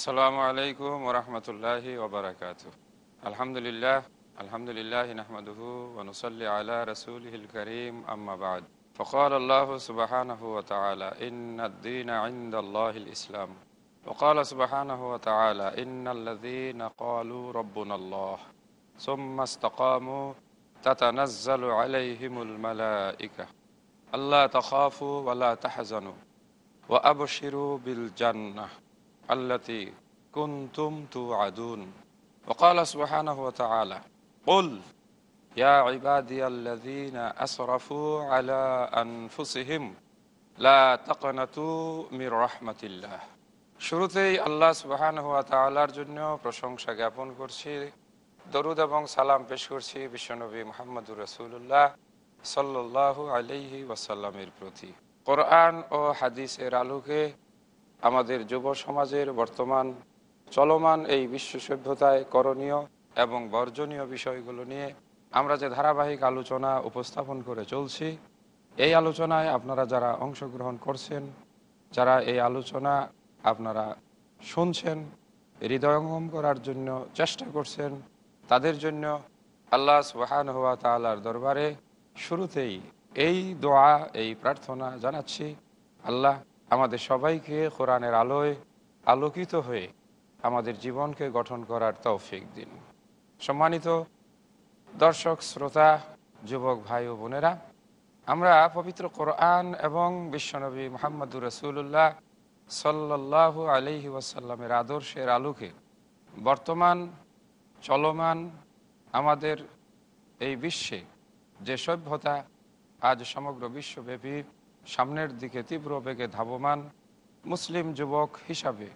আসসালামু আলাইকুম لله ওবরাকাত আলহামদুলিল্লাহ আলহামদুলিল্লাহ নাহমাদুহু ওনসল্লি আলা রসুলহিল করিম আম্মাবাদ فقال الله سبحانه وتعالى إن الدين عند الله الإسلام وقال سبحانه وتعالى إن الذين قالوا ربنا الله ثم استقاموا تتنزل عليهم الملائكة ألا تخافوا ولا تحزنوا وأبشروا بالجنة আল্লাতি কুন্তুম তু আদুন وقال سبحانه وتعالى قل يا عبادي الذين أسرفوا على أنفسهم لا تقنطوا من رحمة الله শুরুতেই আল্লাহ সুবাহান হুয়া তালার জন্য প্রশংসা জ্ঞাপন করছি দরুদ এবং সালাম পেশ করছি বিশ্বনবী মোহাম্মদুর রসুল্লাহ সাল্লাহ আলহি ওয়াসাল্লামের প্রতি কোরআন ও হাদিসের আলোকে আমাদের যুব সমাজের বর্তমান চলমান এই বিশ্ব সভ্যতায় করণীয় এবং বর্জনীয় বিষয়গুলো নিয়ে আমরা যে ধারাবাহিক আলোচনা উপস্থাপন করে চলছি এই আলোচনায় আপনারা যারা অংশগ্রহণ করছেন যারা এই আলোচনা আপনারা শুনছেন হৃদয়ঙ্গম করার জন্য চেষ্টা করছেন তাদের জন্য আল্লাহ সুহান হওয়া তালার দরবারে শুরুতেই এই দোয়া এই প্রার্থনা জানাচ্ছি আল্লাহ আমাদের সবাইকে কোরআনের আলোয় আলোকিত হয়ে আমাদের জীবনকে গঠন করার তৌফিক দিন সম্মানিত দর্শক শ্রোতা যুবক ভাই ও বোনেরা আমরা পবিত্র কোরআন এবং বিশ্বনবী মোহাম্মদুর রসুল্লাহ সাল্লাহ আলহি ওয়াসাল্লামের আদর্শের আলোকে বর্তমান চলমান আমাদের এই বিশ্বে যে সভ্যতা আজ সমগ্র বিশ্বব্যাপী সামনের দিকে তীব্র বেগে ধাবমান মুসলিম যুবক হিসাবে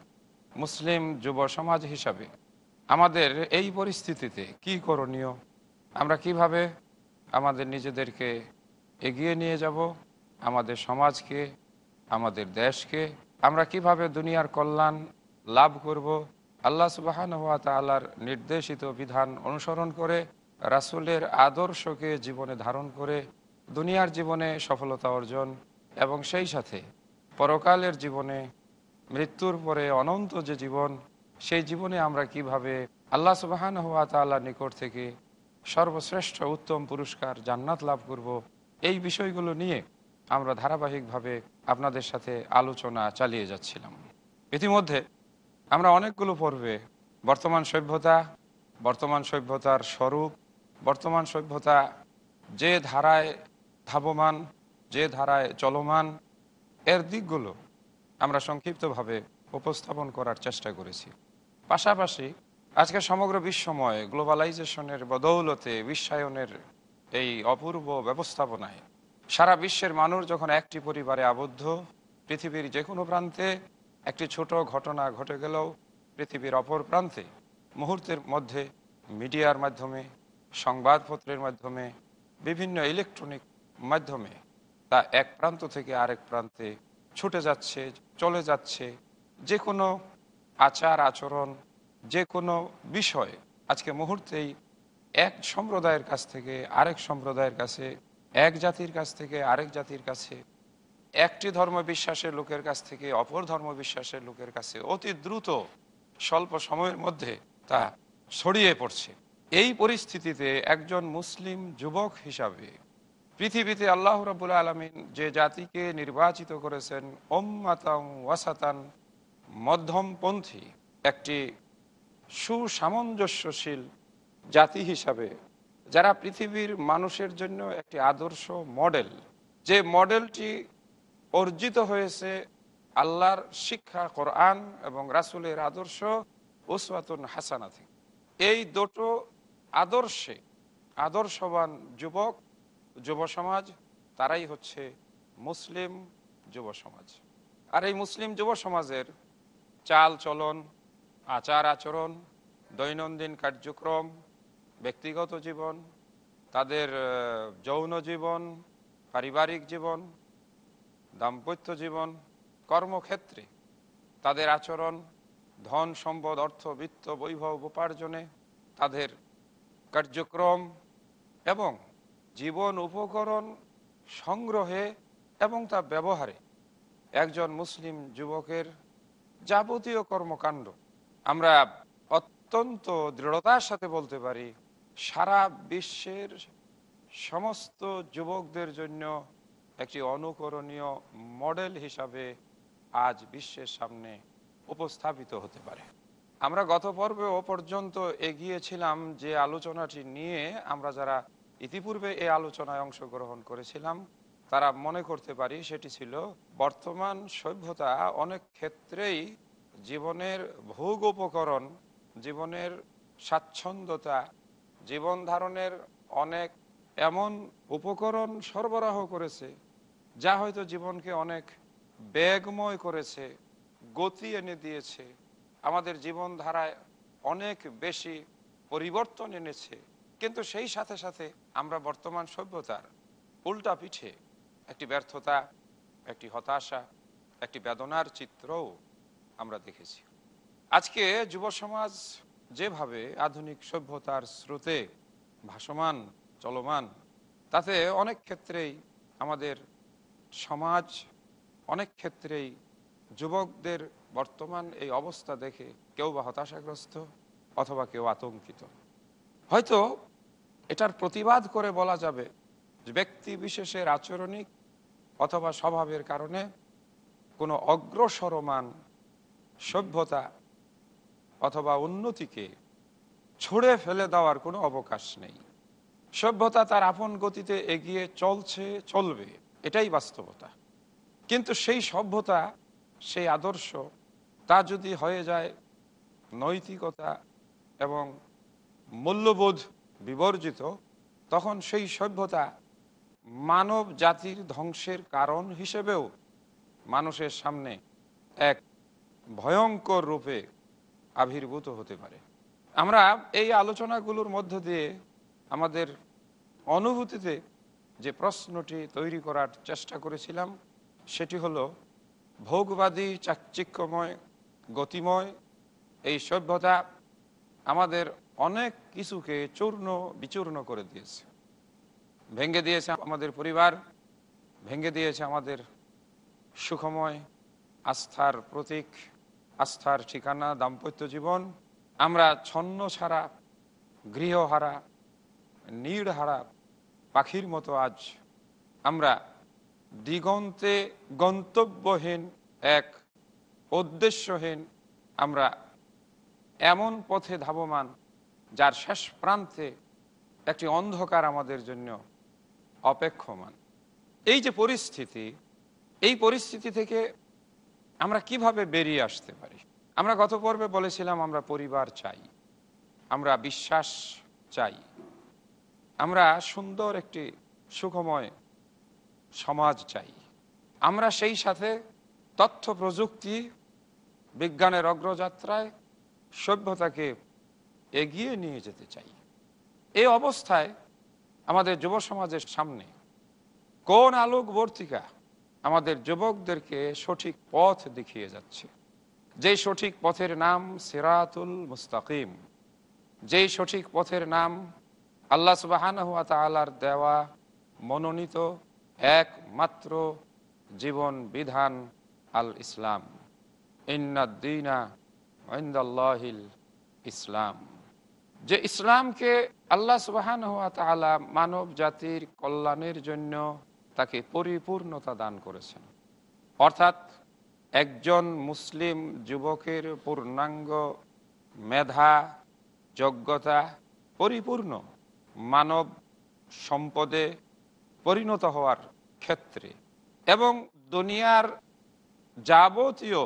মুসলিম যুব সমাজ হিসাবে আমাদের এই পরিস্থিতিতে কি করণীয় আমরা কিভাবে আমাদের নিজেদেরকে এগিয়ে নিয়ে যাব আমাদের সমাজকে আমাদের দেশকে আমরা কিভাবে দুনিয়ার কল্যাণ লাভ করব আল্লাহ সুবাহান হাত তালার নির্দেশিত বিধান অনুসরণ করে রাসুলের আদর্শকে জীবনে ধারণ করে দুনিয়ার জীবনে সফলতা অর্জন এবং সেই সাথে পরকালের জীবনে মৃত্যুর পরে অনন্ত যে জীবন সেই জীবনে আমরা কিভাবে আল্লাহ সুবাহান হওয়া তাল্লা নিকট থেকে সর্বশ্রেষ্ঠ উত্তম পুরস্কার জান্নাত লাভ করব এই বিষয়গুলো নিয়ে আমরা ধারাবাহিকভাবে আপনাদের সাথে আলোচনা চালিয়ে যাচ্ছিলাম ইতিমধ্যে আমরা অনেকগুলো পর্বে বর্তমান সভ্যতা বর্তমান সভ্যতার স্বরূপ বর্তমান সভ্যতা যে ধারায় ধাবমান যে ধারায় চলমান এর দিকগুলো আমরা সংক্ষিপ্তভাবে উপস্থাপন করার চেষ্টা করেছি পাশাপাশি আজকে সমগ্র বিশ্বময় গ্লোবালাইজেশনের বদৌলতে বিশ্বায়নের এই অপূর্ব ব্যবস্থাপনায় সারা বিশ্বের মানুষ যখন একটি পরিবারে আবদ্ধ পৃথিবীর যে কোনো প্রান্তে একটি ছোট ঘটনা ঘটে গেলেও পৃথিবীর অপর প্রান্তে মুহূর্তের মধ্যে মিডিয়ার মাধ্যমে সংবাদপত্রের মাধ্যমে বিভিন্ন ইলেকট্রনিক মাধ্যমে তা এক প্রান্ত থেকে আরেক প্রান্তে ছুটে যাচ্ছে চলে যাচ্ছে যে কোনো আচার আচরণ যে কোনো বিষয় আজকে মুহূর্তেই এক সম্প্রদায়ের কাছ থেকে আরেক সম্প্রদায়ের কাছে এক জাতির কাছ থেকে আরেক জাতির কাছে একটি ধর্ম বিশ্বাসের লোকের কাছ থেকে অপর ধর্ম বিশ্বাসের লোকের কাছে অতি দ্রুত স্বল্প সময়ের মধ্যে তা ছড়িয়ে পড়ছে এই পরিস্থিতিতে একজন মুসলিম যুবক হিসাবে পৃথিবীতে আল্লাহ রবুল আলমিন যে জাতিকে নির্বাচিত করেছেন ওম্মাতাম ওয়াসাতান মধ্যমপন্থী একটি সুসামঞ্জস্যশীল জাতি হিসাবে যারা পৃথিবীর মানুষের জন্য একটি আদর্শ মডেল যে মডেলটি অর্জিত হয়েছে আল্লাহর শিক্ষা কোরআন এবং রাসুলের আদর্শ ওসওয়াতুন হাসানা থেকে এই দুটো আদর্শে আদর্শবান যুবক যুব সমাজ তারাই হচ্ছে মুসলিম যুব সমাজ আর এই মুসলিম যুব সমাজের চাল চলন আচার আচরণ দৈনন্দিন কার্যক্রম ব্যক্তিগত জীবন তাদের যৌন জীবন পারিবারিক জীবন দাম্পত্য জীবন কর্মক্ষেত্রে তাদের আচরণ ধন সম্পদ অর্থ বিত্ত বৈভব উপার্জনে তাদের কার্যক্রম এবং জীবন উপকরণ সংগ্রহে এবং তা ব্যবহারে একজন মুসলিম যুবকের যাবতীয় কর্মকাণ্ড আমরা অত্যন্ত দৃঢ়তার সাথে বলতে পারি সারা বিশ্বের সমস্ত যুবকদের জন্য একটি অনুকরণীয় মডেল হিসাবে আজ বিশ্বের সামনে উপস্থাপিত হতে পারে আমরা গত পর্বে ও পর্যন্ত এগিয়েছিলাম যে আলোচনাটি নিয়ে আমরা যারা ইতিপূর্বে এই আলোচনায় অংশগ্রহণ করেছিলাম তারা মনে করতে পারি সেটি ছিল বর্তমান সভ্যতা অনেক ক্ষেত্রেই জীবনের ভোগ উপকরণ জীবনের স্বাচ্ছন্দ্যতা জীবন ধারণের অনেক এমন উপকরণ সরবরাহ করেছে যা হয়তো জীবনকে অনেক বেগময় করেছে গতি এনে দিয়েছে আমাদের জীবনধারায় অনেক বেশি পরিবর্তন এনেছে কিন্তু সেই সাথে সাথে আমরা বর্তমান সভ্যতার উল্টা পিঠে একটি ব্যর্থতা একটি হতাশা একটি বেদনার চিত্রও আমরা দেখেছি আজকে যুব সমাজ যেভাবে আধুনিক সভ্যতার স্রোতে ভাসমান চলমান তাতে অনেক ক্ষেত্রেই আমাদের সমাজ অনেক ক্ষেত্রেই যুবকদের বর্তমান এই অবস্থা দেখে কেউ বা হতাশাগ্রস্ত অথবা কেউ আতঙ্কিত হয়তো এটার প্রতিবাদ করে বলা যাবে যে ব্যক্তি বিশেষের আচরণিক অথবা স্বভাবের কারণে কোনো অগ্রসরমান সভ্যতা অথবা উন্নতিকে ছুড়ে ফেলে দেওয়ার কোনো অবকাশ নেই সভ্যতা তার আপন গতিতে এগিয়ে চলছে চলবে এটাই বাস্তবতা কিন্তু সেই সভ্যতা সেই আদর্শ তা যদি হয়ে যায় নৈতিকতা এবং মূল্যবোধ বিবর্জিত তখন সেই সভ্যতা মানব জাতির ধ্বংসের কারণ হিসেবেও মানুষের সামনে এক ভয়ঙ্কর রূপে আবির্ভূত হতে পারে আমরা এই আলোচনাগুলোর মধ্য দিয়ে আমাদের অনুভূতিতে যে প্রশ্নটি তৈরি করার চেষ্টা করেছিলাম সেটি হলো ভোগবাদী চাকচিক্যময় গতিময় এই সভ্যতা আমাদের অনেক কিছুকে চূর্ণ বিচূর্ণ করে দিয়েছে ভেঙে দিয়েছে আমাদের পরিবার ভেঙে দিয়েছে আমাদের সুখময় আস্থার প্রতীক আস্থার ঠিকানা দাম্পত্য জীবন আমরা ছন্ন ছাড়া গৃহহারা নীড়হারা পাখির মতো আজ আমরা দিগন্তে গন্তব্যহীন এক উদ্দেশ্যহীন আমরা এমন পথে ধাবমান যার শেষ প্রান্তে একটি অন্ধকার আমাদের জন্য অপেক্ষমান এই যে পরিস্থিতি এই পরিস্থিতি থেকে আমরা কিভাবে বেরিয়ে আসতে পারি আমরা গত পর্বে বলেছিলাম আমরা পরিবার চাই আমরা বিশ্বাস চাই আমরা সুন্দর একটি সুখময় সমাজ চাই আমরা সেই সাথে তথ্য প্রযুক্তি বিজ্ঞানের অগ্রযাত্রায় সভ্যতাকে এগিয়ে নিয়ে যেতে চাই এই অবস্থায় আমাদের যুব সমাজের সামনে কোন আলোকবর্তিকা আমাদের যুবকদেরকে সঠিক পথ দেখিয়ে যাচ্ছে যেই সঠিক পথের নাম সিরাতুল মুস্তাকিম যেই সঠিক পথের নাম আল্লাহ সুবাহান হুয়া দেওয়া মনোনীত একমাত্র জীবন বিধান আল ইসলাম ইন্নাদ্দিনা ইন্দাল্লাহিল ইসলাম যে ইসলামকে আল্লাহ সুবাহান হুয়া তালা মানব জাতির কল্যাণের জন্য তাকে পরিপূর্ণতা দান করেছেন অর্থাৎ একজন মুসলিম যুবকের পূর্ণাঙ্গ মেধা যোগ্যতা পরিপূর্ণ মানব সম্পদে পরিণত হওয়ার ক্ষেত্রে এবং দুনিয়ার যাবতীয়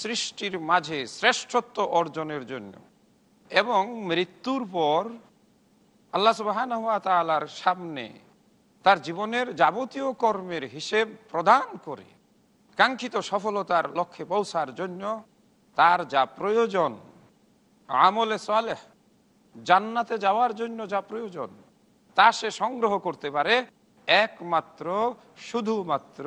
সৃষ্টির মাঝে শ্রেষ্ঠত্ব অর্জনের জন্য এবং মৃত্যুর পর আল্লাহ সুবাহর সামনে তার জীবনের যাবতীয় কর্মের হিসেব প্রদান করে কাঙ্ক্ষিত সফলতার লক্ষ্যে পৌঁছার জন্য তার যা প্রয়োজন আমলে সালেহ জান্নাতে যাওয়ার জন্য যা প্রয়োজন তা সে সংগ্রহ করতে পারে একমাত্র শুধুমাত্র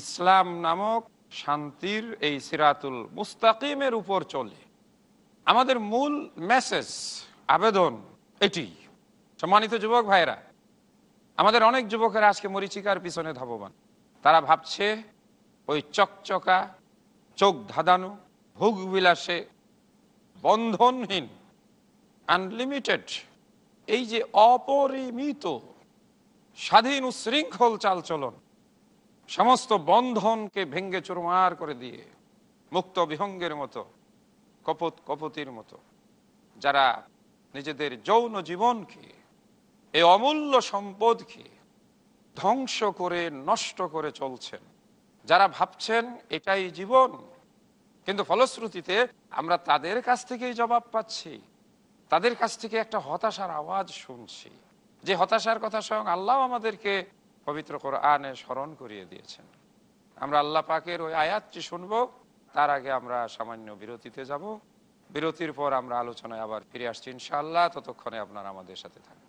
ইসলাম নামক শান্তির এই সিরাতুল মুস্তাকিমের উপর চলে আমাদের মূল মেসেজ আবেদন এটি সম্মানিত যুবক ভাইরা আমাদের অনেক যুবকেরা আজকে মরিচিকার পিছনে ধাবমান তারা ভাবছে ওই চকচকা চোখ ধাঁধানো ভোগ বিলাসে বন্ধনহীন আনলিমিটেড এই যে অপরিমিত স্বাধীন উশৃঙ্খল চালচলন সমস্ত বন্ধনকে ভেঙ্গে চুরমার করে দিয়ে মুক্ত বিহঙ্গের মতো কপত কপতির মতো যারা নিজেদের যৌন জীবনকে এই অমূল্য সম্পদকে ধ্বংস করে নষ্ট করে চলছেন যারা ভাবছেন এটাই জীবন কিন্তু ফলশ্রুতিতে আমরা তাদের কাছ থেকেই জবাব পাচ্ছি তাদের কাছ থেকে একটা হতাশার আওয়াজ শুনছি যে হতাশার কথা স্বয়ং আল্লাহ আমাদেরকে পবিত্র আনে স্মরণ করিয়ে দিয়েছেন আমরা আল্লাহ পাকের ওই আয়াতটি শুনবো তার আগে আমরা সামান্য বিরতিতে যাব বিরতির পর আমরা আলোচনায় আবার ফিরে আসছি ইনশাল্লাহ ততক্ষণে আপনারা আমাদের সাথে থাকবেন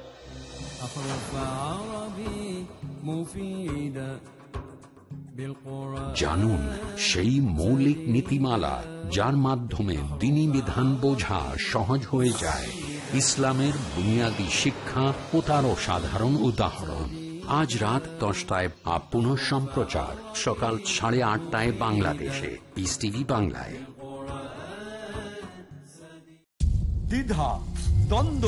জানুন সেই মৌলিক নীতিমালা যার মাধ্যমে দিনী বিধান বোঝা সহজ হয়ে যায় ইসলামের বুনিয়াদী শিক্ষা ও তার সাধারণ উদাহরণ আজ রাত দশটায় আপন সম্প্রচার সকাল সাড়ে আটটায় বাংলাদেশে পিস বাংলায় দ্বিধা দ্বন্দ্ব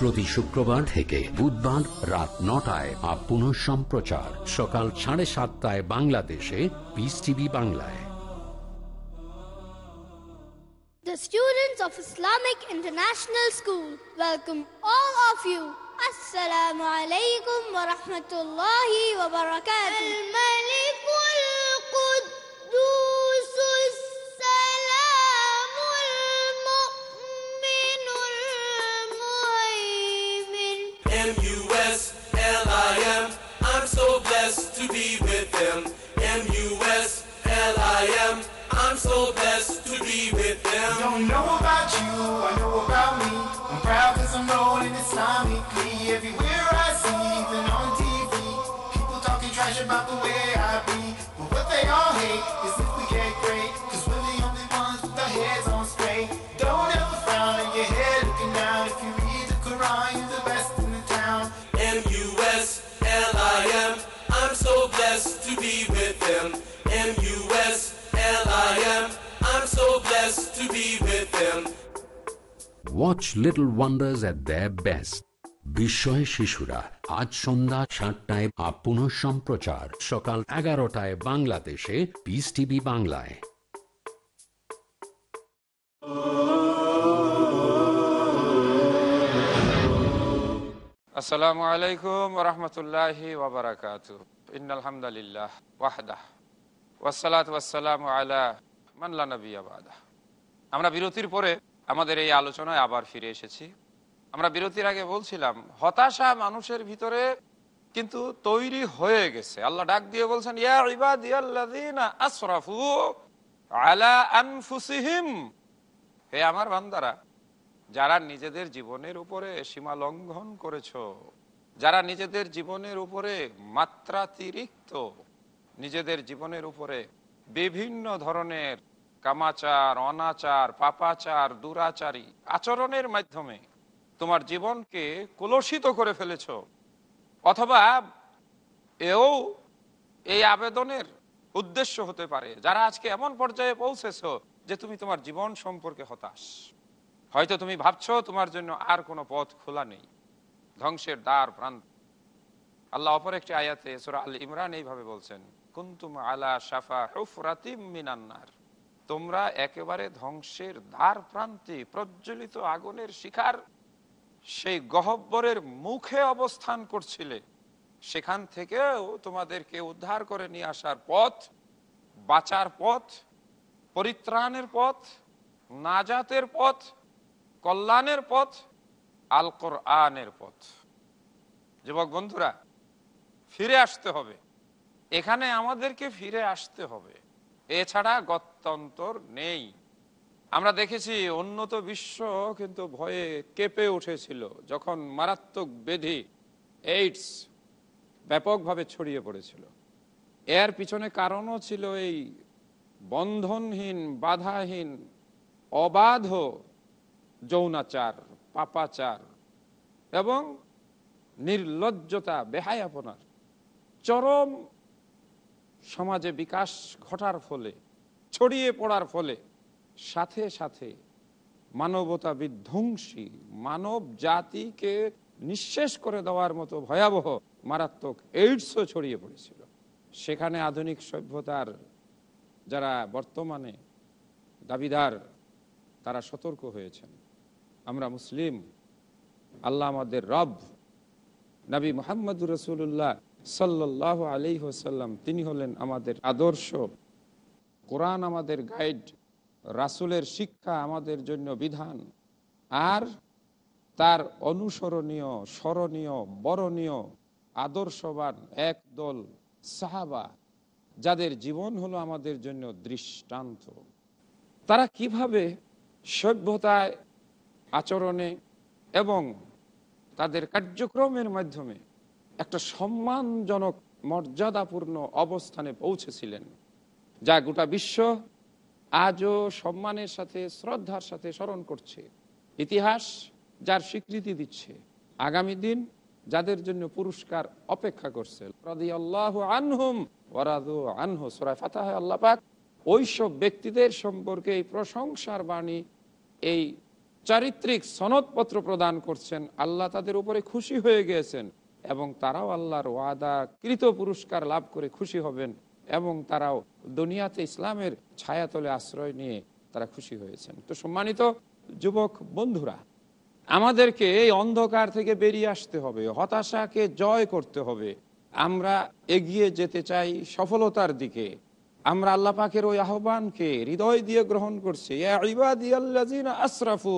প্রতি শুক্রবার থেকে বুধবার রাত নটায় আর পুনঃ সম্প্রচার সকাল সাড়ে সাতটায় বাংলাদেশে পিস টিভি বাংলায় The students of Islamic International School welcome all of you. Assalamu alaikum wa rahmatullahi wa barakatuh. Al-Malikul S L I M. I'm so blessed to be with them. Don't know about you, I know about me. I'm proud cause I'm rolling Islamically. Everywhere I see, even on TV. People talking trash about the way I be. But what they all hate is if we get great. Watch little wonders at the best বিস্ময় শিশুরা আজ সন্ধ্যা সাতটায় আপন সম্প্রচার সকাল এগারোটায় বাংলাদেশে Peace TV বাংলায় আসসালামু আলাইকুম রহমতুল্লাহি ওবরাকাত ইন্নালহামদুলিল্লাহ ওয়াহদাহ ওয়াসালাত ওয়াসালাম আলা মানলা নবী আবাদা আমরা বিরতির পরে আমাদের এই আলোচনায় আবার ফিরে এসেছি আমরা বিরতির আগে বলছিলাম হতাশা মানুষের ভিতরে কিন্তু তৈরি হয়ে গেছে আল্লাহ ডাক দিয়ে বলছেন আমার বান্দারা যারা নিজেদের জীবনের উপরে সীমা লঙ্ঘন করেছ যারা নিজেদের জীবনের উপরে মাত্রাতিরিক্ত নিজেদের জীবনের উপরে বিভিন্ন ধরনের কামাচার অনাচার পাপাচার দুরাচারী আচরণের মাধ্যমে তোমার জীবনকে কলসিত করে ফেলেছ অথবা এও এই আবেদনের উদ্দেশ্য হতে পারে যারা আজকে এমন পর্যায়ে পৌঁছেছ যে তুমি তোমার জীবন সম্পর্কে হতাশ হয়তো তুমি ভাবছ তোমার জন্য আর কোনো পথ খোলা নেই ধ্বংসের দ্বার প্রান্ত আল্লাহ অপর একটি আয়াতে সোরা আল ইমরান এইভাবে বলছেন কুন্তুম আলা সাফা হুফরাতিম মিনান্নার তোমরা একেবারে ধ্বংসের দ্বার প্রান্তে প্রজ্বলিত আগুনের শিখার সেই গহব্বরের মুখে অবস্থান করছিলে সেখান থেকেও তোমাদেরকে উদ্ধার করে নিয়ে আসার পথ বাঁচার পথ পরিত্রাণের পথ নাজাতের পথ কল্যাণের পথ আলকর আনের পথ যুবক বন্ধুরা ফিরে আসতে হবে এখানে আমাদেরকে ফিরে আসতে হবে এছাড়া গত্যন্তর নেই আমরা দেখেছি উন্নত বিশ্ব কিন্তু ভয়ে কেঁপে উঠেছিল যখন মারাত্মক বেধি এইডস ব্যাপকভাবে ছড়িয়ে পড়েছিল এর পিছনে কারণও ছিল এই বন্ধনহীন বাধাহীন অবাধ যৌনাচার পাপাচার এবং নির্লজ্জতা বেহায়াপনার চরম সমাজে বিকাশ ঘটার ফলে ছড়িয়ে পড়ার ফলে সাথে সাথে মানবতা বিধ্বংসী মানব জাতিকে নিঃশেষ করে দেওয়ার মতো ভয়াবহ মারাত্মক এইডসও ছড়িয়ে পড়েছিল সেখানে আধুনিক সভ্যতার যারা বর্তমানে দাবিদার তারা সতর্ক হয়েছেন আমরা মুসলিম আল্লাহ আমাদের রব নবী মোহাম্মদুর রসুল্লাহ সাল্লাহ আলী হোসাল্লাম তিনি হলেন আমাদের আদর্শ কোরআন আমাদের গাইড রাসুলের শিক্ষা আমাদের জন্য বিধান আর তার অনুসরণীয় স্মরণীয় বরণীয় আদর্শবান একদল সাহাবা যাদের জীবন হলো আমাদের জন্য দৃষ্টান্ত তারা কিভাবে সভ্যতায় আচরণে এবং তাদের কার্যক্রমের মাধ্যমে একটা সম্মানজনক মর্যাদাপূর্ণ অবস্থানে পৌঁছেছিলেন যা গোটা বিশ্ব আজও সম্মানের সাথে শ্রদ্ধার সাথে স্মরণ করছে ইতিহাস যার স্বীকৃতি দিচ্ছে আগামী দিন যাদের জন্য পুরস্কার অপেক্ষা করছে আনহুম ফাতাহ ওইসব ব্যক্তিদের সম্পর্কে এই প্রশংসার বাণী এই চারিত্রিক সনদপত্র প্রদান করছেন আল্লাহ তাদের উপরে খুশি হয়ে গিয়েছেন এবং তারাও আল্লাহর ওয়াদা কৃত পুরস্কার লাভ করে খুশি হবেন এবং তারাও দুনিয়াতে ইসলামের ছায়াতলে আশ্রয় নিয়ে তারা খুশি হয়েছেন তো সম্মানিত যুবক বন্ধুরা আমাদেরকে এই অন্ধকার থেকে বেরিয়ে আসতে হবে হতাশাকে জয় করতে হবে আমরা এগিয়ে যেতে চাই সফলতার দিকে আমরা আল্লাহ পাখের ওই আহ্বানকে হৃদয় দিয়ে গ্রহণ করছি আশরাফু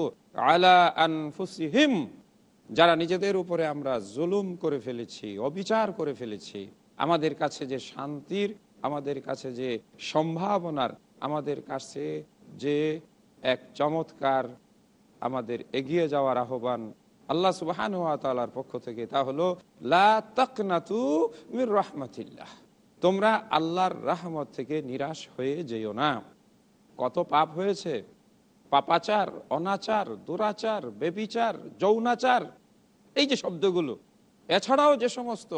আলা আনফুসিহিম যারা নিজেদের উপরে আমরা জুলুম করে ফেলেছি অবিচার করে ফেলেছি আমাদের কাছে যে শান্তির আমাদের কাছে যে সম্ভাবনার আমাদের কাছে যে এক চমৎকার আমাদের এগিয়ে যাওয়ার আহ্বান আল্লাহ সুবাহান তালার পক্ষ থেকে তা হলো লাকনাতু মির রহমতিল্লাহ তোমরা আল্লাহর রাহমত থেকে নিরাশ হয়ে যেও না কত পাপ হয়েছে পাপাচার অনাচার দুরাচার বেবিচার যৌনাচার এই যে শব্দগুলো এছাড়াও যে সমস্ত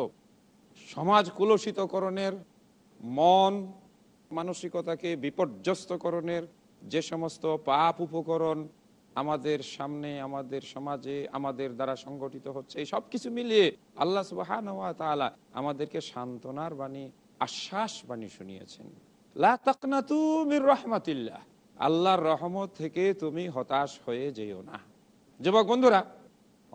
সমাজ কুলসিতকরণের মন মানসিকতাকে বিপর্যস্তকরণের যে সমস্ত পাপ উপকরণ আমাদের সামনে আমাদের সমাজে আমাদের দ্বারা সংগঠিত হচ্ছে এই সব কিছু মিলিয়ে আল্লাহ সুবাহান আমাদেরকে সান্ত্বনার বাণী আশ্বাস বাণী শুনিয়েছেন লা তকনাতু মির রহমাতিল্লাহ আল্লাহর রহমত থেকে তুমি হতাশ হয়ে যেও না যুবক বন্ধুরা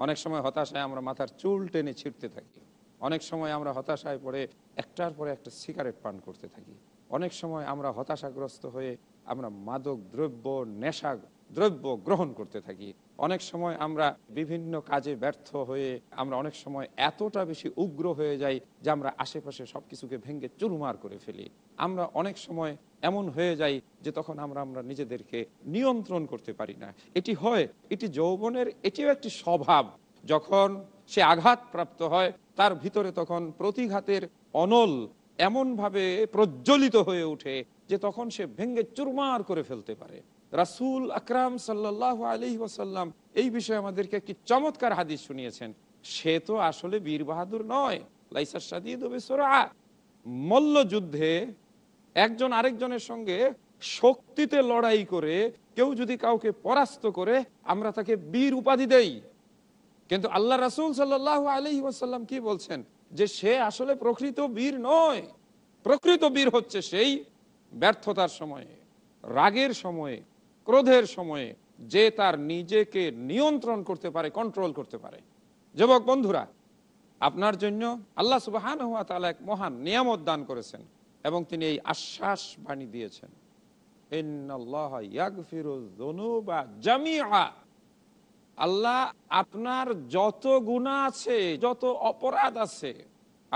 অনেক সময় হতাশায় আমরা মাথার চুল টেনে ছিঁড়তে থাকি অনেক সময় আমরা হতাশায় পড়ে একটার পরে একটা সিগারেট পান করতে থাকি অনেক সময় আমরা হতাশাগ্রস্ত হয়ে আমরা মাদক দ্রব্য নেশা দ্রব্য গ্রহণ করতে থাকি অনেক সময় আমরা বিভিন্ন কাজে ব্যর্থ হয়ে আমরা অনেক সময় এতটা বেশি উগ্র হয়ে যাই যে আমরা আশেপাশে সব কিছুকে ভেঙে চুরমার করে ফেলি আমরা অনেক সময় এমন হয়ে যাই যে তখন আমরা আমরা নিজেদেরকে নিয়ন্ত্রণ করতে পারি না এটি হয় এটি যৌবনের এটিও একটি স্বভাব যখন সে আঘাত প্রাপ্ত হয় তার ভিতরে তখন প্রতিঘাতের অনল এমনভাবে প্রজ্বলিত হয়ে উঠে যে তখন সে ভেঙ্গে চুরমার করে ফেলতে পারে রাসুল আকরাম সাল্লাহ আলি ওসাল্লাম এই বিষয়ে আমাদেরকে একটি চমৎকার হাদিস শুনিয়েছেন সে তো আসলে বীর বাহাদুর নয় লাইসার সাদিদ মল্লযুদ্ধে একজন আরেকজনের সঙ্গে শক্তিতে লড়াই করে কেউ যদি কাউকে পরাস্ত করে আমরা তাকে বীর উপাধি দেই কিন্তু আল্লাহ রাসুল সাল্লাহ আলহি ওয়াসাল্লাম কি বলছেন যে সে আসলে প্রকৃত বীর নয় প্রকৃত বীর হচ্ছে সেই ব্যর্থতার সময়ে রাগের সময়ে ক্রোধের সময়ে যে তার নিজেকে নিয়ন্ত্রণ করতে পারে কন্ট্রোল করতে পারে যুবক বন্ধুরা আপনার জন্য আল্লাহ সুবাহ এক মহান নিয়ামত দান করেছেন এবং তিনি এই আশ্বাস বাণী দিয়েছেন আল্লাহ আপনার যত গুণা আছে যত অপরাধ আছে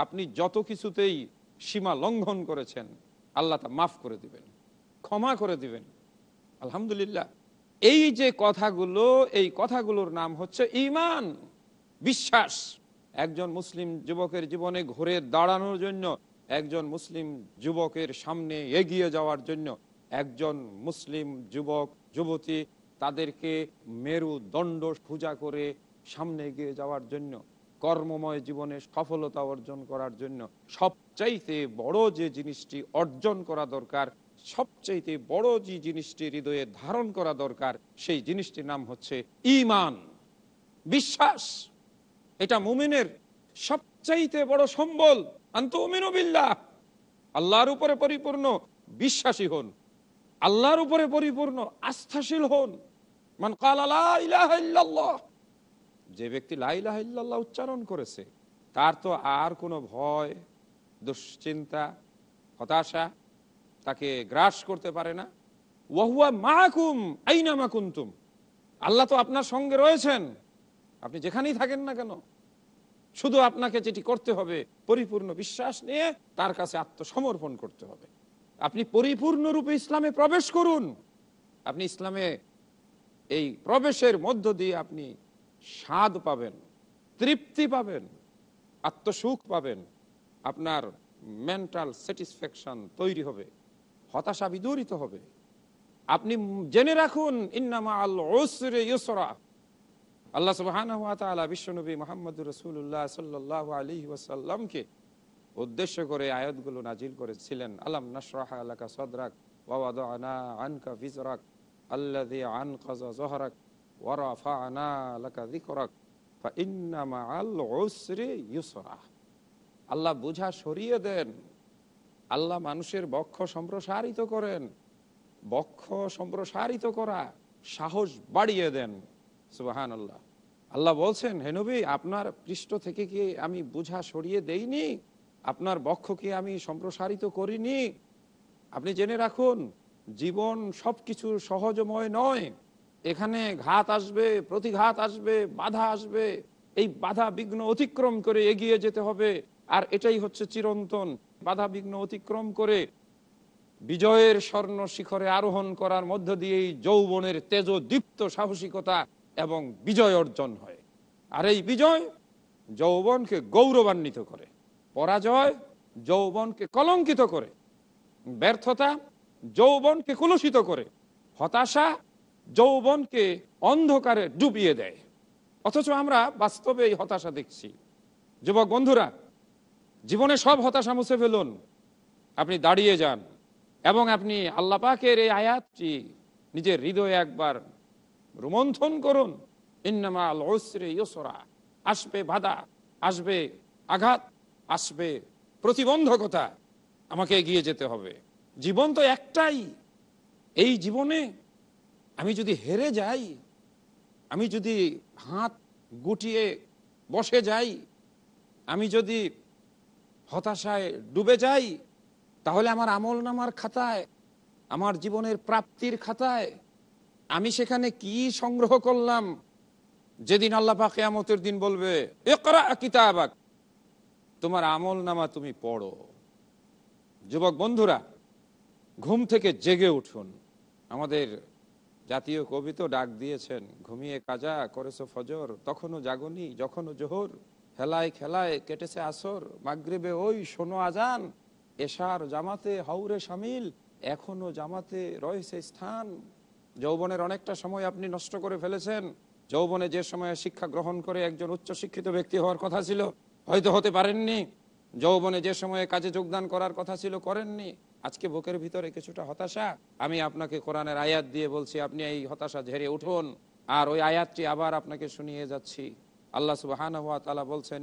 আপনি যত কিছুতেই সীমা লঙ্ঘন করেছেন আল্লাহ তা মাফ করে দিবেন ক্ষমা করে দিবেন আলহামদুলিল্লাহ এই যে কথাগুলো এই কথাগুলোর নাম হচ্ছে ইমান বিশ্বাস একজন মুসলিম যুবকের জীবনে ঘরে দাঁড়ানোর জন্য একজন মুসলিম যুবকের সামনে এগিয়ে যাওয়ার জন্য একজন মুসলিম যুবক যুবতী তাদেরকে মেরু দণ্ড খুঁজা করে সামনে এগিয়ে যাওয়ার জন্য কর্মময় জীবনে সফলতা অর্জন করার জন্য সবচাইতে বড় যে জিনিসটি অর্জন করা দরকার সবচাইতে বড় যে জিনিসটি হৃদয়ে ধারণ করা দরকার সেই জিনিসটির নাম হচ্ছে ইমান বিশ্বাস এটা মুমিনের সবচাইতে বড় সম্বল আল্লাহর উপরে পরিপূর্ণ বিশ্বাসী হন আল্লাহর উপরে পরিপূর্ণ আস্থাশীল হন মান কাল আল্লাহ যে ব্যক্তি লাইলাহ উচ্চারণ করেছে তার তো আর কোনো ভয় দুশ্চিন্তা হতাশা তাকে গ্রাস করতে পারে না ওয়াহুয়া মাহুম আইনা কুন্তুম আল্লাহ তো আপনার সঙ্গে রয়েছেন আপনি যেখানেই থাকেন না কেন শুধু আপনাকে যেটি করতে হবে পরিপূর্ণ বিশ্বাস নিয়ে তার কাছে আত্মসমর্পণ করতে হবে আপনি পরিপূর্ণরূপে ইসলামে প্রবেশ করুন আপনি ইসলামে এই প্রবেশের মধ্য দিয়ে আপনি স্বাদ পাবেন তৃপ্তি পাবেন আত্মসুখ পাবেন আপনার মেন্টাল স্যাটিসফ্যাকশন তৈরি হবে হতাশা বিদূরিত হবে আপনি জেনে রাখুন ইন্নামা আল ওসরে ইসরা আল্লাহ সুবাহান বিশ্বনবী মোহাম্মদ রসুল্লাহ সাল্লাহ আলী ওয়াসাল্লামকে উদ্দেশ্য করে আয়াতগুলো নাজিল করেছিলেন আলম নাসরাহ আলাকা সদরাক আনা দি আন আনা আল্লাহ বুঝা সরিয়ে দেন আল্লাহ মানুষের বক্ষ সম্প্রসারিত করেন বক্ষ সম্প্রসারিত করা সাহস বাড়িয়ে দেন সুবাহান আল্লাহ আল্লাহ বলছেন হেনবি আপনার পৃষ্ঠ থেকে কি আমি বুঝা সরিয়ে দেইনি আপনার বক্ষকে আমি সম্প্রসারিত করিনি আপনি জেনে রাখুন জীবন সব কিছু সহজময় নয় এখানে ঘাত আসবে প্রতিঘাত আসবে বাধা আসবে এই বাধা বিঘ্ন অতিক্রম করে এগিয়ে যেতে হবে আর এটাই হচ্ছে চিরন্তন বাধা বিঘ্ন অতিক্রম করে বিজয়ের স্বর্ণ শিখরে আরোহণ করার মধ্য দিয়েই যৌবনের তেজ দীপ্ত সাহসিকতা এবং বিজয় অর্জন হয় আর এই বিজয় যৌবনকে গৌরবান্বিত করে পরাজয় যৌবনকে কলঙ্কিত করে ব্যর্থতা যৌবনকে কুলুষিত করে হতাশা যৌবনকে অন্ধকারে ডুবিয়ে দেয় অথচ আমরা বাস্তবে এই হতাশা দেখছি যুবক বন্ধুরা জীবনে সব হতাশা মুছে ফেলুন আপনি দাঁড়িয়ে যান এবং আপনি আল্লাপাকের এই আয়াতটি নিজের হৃদয়ে একবার রোমন্থন করুন ইন্নামাল ওসরে ইসরা আসবে বাধা আসবে আঘাত আসবে প্রতিবন্ধকতা আমাকে এগিয়ে যেতে হবে জীবন তো একটাই এই জীবনে আমি যদি হেরে যাই আমি যদি হাত গুটিয়ে বসে যাই আমি যদি হতাশায় ডুবে যাই তাহলে আমার আমল নামার খাতায় আমার জীবনের প্রাপ্তির খাতায় আমি সেখানে কি সংগ্রহ করলাম যেদিন আল্লাহ কেয়ামতের দিন বলবে কিতাবাক তোমার আমল নামা তুমি পড়ো যুবক বন্ধুরা ঘুম থেকে জেগে উঠুন আমাদের জাতীয় কবি তো ডাক দিয়েছেন ঘুমিয়ে কাজা করেছো ফজর তখনও জাগনি যখনও জোহর হেলায় খেলায় কেটেছে আসর মাগরিবে ওই শোনো আজান এশার জামাতে হাউরে সামিল এখনো জামাতে রয়েছে স্থান যৌবনের অনেকটা সময় আপনি নষ্ট করে ফেলেছেন যৌবনে যে সময়ে শিক্ষা গ্রহণ করে একজন উচ্চশিক্ষিত ব্যক্তি হওয়ার কথা ছিল হয়তো হতে পারেননি যৌবনে যে সময়ে কাজে যোগদান করার কথা ছিল করেননি আজকে বুকের ভিতরে কিছুটা হতাশা আমি আপনাকে কোরআনের আয়াত দিয়ে বলছি আপনি এই হতাশা ঝেড়ে উঠুন আর ওই আয়াতটি আবার আপনাকে শুনিয়ে যাচ্ছি আল্লাহ সুবাহান বলছেন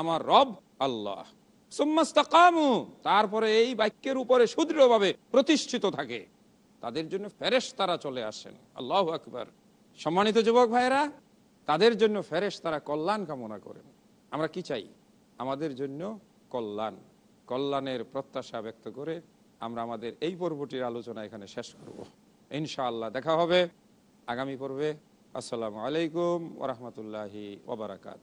আমার রব আল্লাহ তারপরে এই বাক্যের উপরে সুদৃঢ়ভাবে প্রতিষ্ঠিত থাকে তাদের জন্য ফেরেশ তারা চলে আসেন আল্লাহ আকবর সম্মানিত যুবক ভাইরা তাদের জন্য ফেরেশ তারা কল্যাণ কামনা করেন আমরা কি চাই আমাদের জন্য কল্যাণ কল্যাণের প্রত্যাশা ব্যক্ত করে আমরা আমাদের এই পর্বটির আলোচনা এখানে শেষ করব ইনশাআল্লাহ দেখা হবে আগামী পর্বে আসসালামু আলাইকুম ওরহমতুল্লাহি ওবরাকাত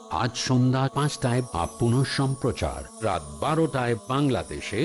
আজ সন্ধ্যা পাঁচটায় বা পুনঃ সম্প্রচার রাত বারোটায় বাংলাদেশে